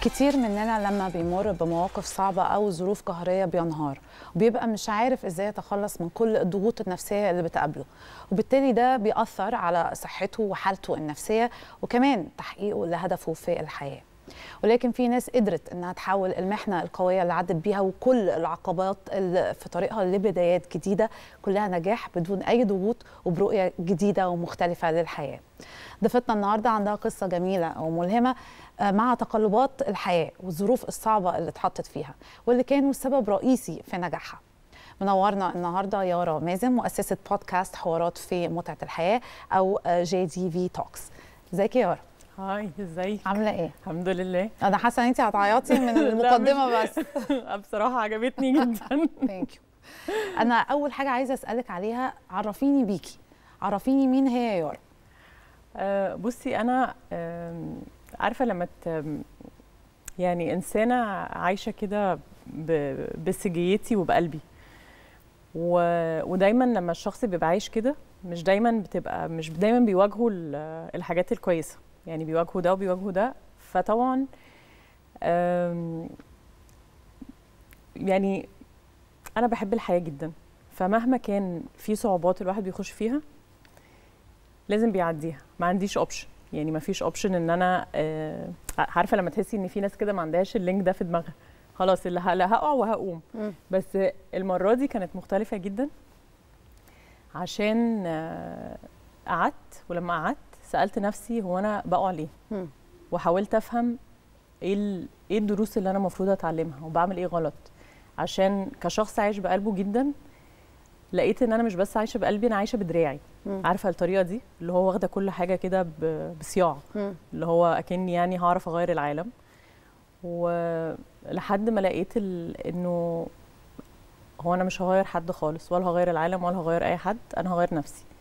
كتير مننا لما بيمر بمواقف صعبة أو ظروف قهرية بينهار وبيبقى مش عارف إزاي يتخلص من كل الضغوط النفسية اللي بتقابله وبالتالي ده بيأثر على صحته وحالته النفسية وكمان تحقيقه لهدفه في الحياة ولكن في ناس قدرت انها تحول المحنه القويه اللي عدت بيها وكل العقبات اللي في طريقها لبدايات جديده كلها نجاح بدون اي ضغوط وبرؤيه جديده ومختلفه للحياه ضيفتنا النهارده عندها قصه جميله وملهمه آه، مع تقلبات الحياه والظروف الصعبه اللي اتحطت فيها واللي كانوا سبب رئيسي في نجاحها منورنا النهارده يارا مازن مؤسسه بودكاست حوارات في متعه الحياه او جي دي في توكس ازيك يا يارا هاي ازيك عامله ايه الحمد لله انا حاسه ان انت هتعيطي من المقدمه بس بصراحه عجبتني جدا ثانك يو انا اول حاجه عايزه اسالك عليها عرفيني بيكي عرفيني مين هي يارا آه، بصي انا عارفه لما يعني انسانه عايشه كده بسجيتي وبقلبي و... ودايما لما الشخص بيبقى عايش كده مش دايما بتبقى مش دايما بيواجهوا الحاجات الكويسه يعني بيواجهوا ده وبيواجهوا ده فطبعا يعني انا بحب الحياه جدا فمهما كان في صعوبات الواحد بيخش فيها لازم بيعديها ما عنديش اوبشن يعني ما فيش اوبشن ان انا آه عارفه لما تحسي ان في ناس كده ما عندهاش اللينك ده في دماغها خلاص اللي هقع وهقوم م. بس المره دي كانت مختلفه جدا عشان آه قعدت ولما قعدت سالت نفسي هو انا بقع ليه م. وحاولت افهم ايه ايه الدروس اللي انا المفروض اتعلمها وبعمل ايه غلط عشان كشخص عايش بقلبه جدا لقيت ان انا مش بس عايشه بقلبي انا عايشه بدراعي مم. عارفه الطريقه دي اللي هو واخده كل حاجه كده بصياع مم. اللي هو اكني يعني هعرف اغير العالم ولحد ما لقيت ال... انه هو انا مش هغير حد خالص ولا هغير العالم ولا هغير اي حد انا هغير نفسي